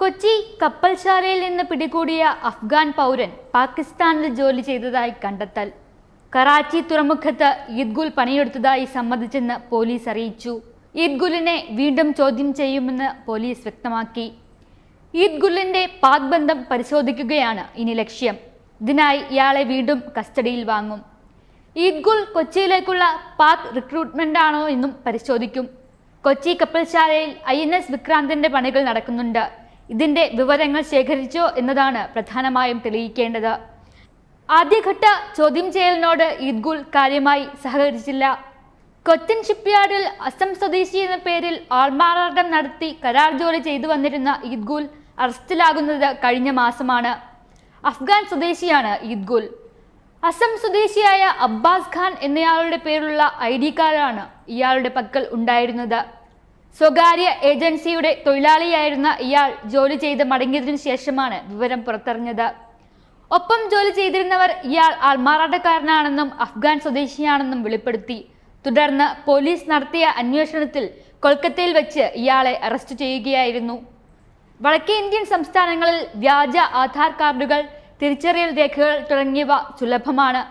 കൊച്ചി കപ്പൽശാലയിൽ നിന്ന് പിടികൂടിയ അഫ്ഗാൻ പൗരൻ പാകിസ്ഥാനിൽ ജോലി ചെയ്തതായി കണ്ടെത്തൽ കറാച്ചി തുറമുഖത്ത് ഈദ്ഗുൽ പണിയെടുത്തതായി സമ്മതിച്ചെന്ന് പോലീസ് അറിയിച്ചു ഈദ്ഗുലിനെ വീണ്ടും ചോദ്യം ചെയ്യുമെന്ന് പോലീസ് വ്യക്തമാക്കി ഈദ്ഗുലിന്റെ പാക് ബന്ധം പരിശോധിക്കുകയാണ് ഇനി ലക്ഷ്യം ഇതിനായി ഇയാളെ വീണ്ടും കസ്റ്റഡിയിൽ വാങ്ങും ഈദ്ഗുൽ കൊച്ചിയിലേക്കുള്ള പാക് റിക്രൂട്ട്മെന്റ് ആണോ എന്നും പരിശോധിക്കും കൊച്ചി കപ്പൽശാലയിൽ ഐ എൻ എസ് വിക്രാന്തിന്റെ പണികൾ നടക്കുന്നുണ്ട് ഇതിന്റെ വിവരങ്ങൾ ശേഖരിച്ചോ എന്നതാണ് പ്രധാനമായും തെളിയിക്കേണ്ടത് ആദ്യഘട്ട ചോദ്യം ചെയ്യലിനോട് ഈദ്ഗുൽ കാര്യമായി സഹകരിച്ചില്ല കൊച്ചിൻ ഷിപ്പ്യാർഡിൽ അസം സ്വദേശി എന്ന പേരിൽ ആൾമാറാട്ടം നടത്തി കരാർ ജോലി ചെയ്തു വന്നിരുന്ന ഈദ്ഗുൽ അറസ്റ്റിലാകുന്നത് കഴിഞ്ഞ മാസമാണ് അഫ്ഗാൻ സ്വദേശിയാണ് ഈദ്ഗുൽ അസം സ്വദേശിയായ അബ്ബാസ് ഖാൻ എന്നയാളുടെ പേരുള്ള ഐ ഡി കാർഡാണ് ഇയാളുടെ പക്കൽ ഉണ്ടായിരുന്നത് സ്വകാര്യ ഏജൻസിയുടെ തൊഴിലാളിയായിരുന്ന ഇയാൾ ജോലി ചെയ്ത് മടങ്ങിയതിനു ശേഷമാണ് വിവരം പുറത്തറിഞ്ഞത് ഒപ്പം ജോലി ചെയ്തിരുന്നവർ ഇയാൾ ആൾമാറാട്ടക്കാരനാണെന്നും അഫ്ഗാൻ സ്വദേശിയാണെന്നും വെളിപ്പെടുത്തി തുടർന്ന് പോലീസ് നടത്തിയ അന്വേഷണത്തിൽ കൊൽക്കത്തയിൽ വെച്ച് ഇയാളെ അറസ്റ്റ് ചെയ്യുകയായിരുന്നു വടക്കേ ഇന്ത്യൻ സംസ്ഥാനങ്ങളിൽ വ്യാജ ആധാർ കാർഡുകൾ തിരിച്ചറിയൽ രേഖകൾ തുടങ്ങിയവ സുലഭമാണ്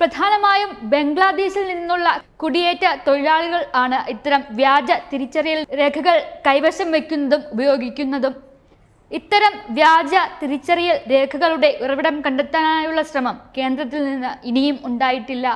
പ്രധാനമായും ബംഗ്ലാദേശിൽ നിന്നുള്ള കുടിയേറ്റ തൊഴിലാളികൾ ആണ് ഇത്തരം വ്യാജ തിരിച്ചറിയൽ രേഖകൾ കൈവശം വയ്ക്കുന്നതും ഉപയോഗിക്കുന്നതും ഇത്തരം വ്യാജ തിരിച്ചറിയൽ രേഖകളുടെ ഉറവിടം കണ്ടെത്താനായുള്ള ശ്രമം കേന്ദ്രത്തിൽ നിന്ന് ഇനിയും ഉണ്ടായിട്ടില്ല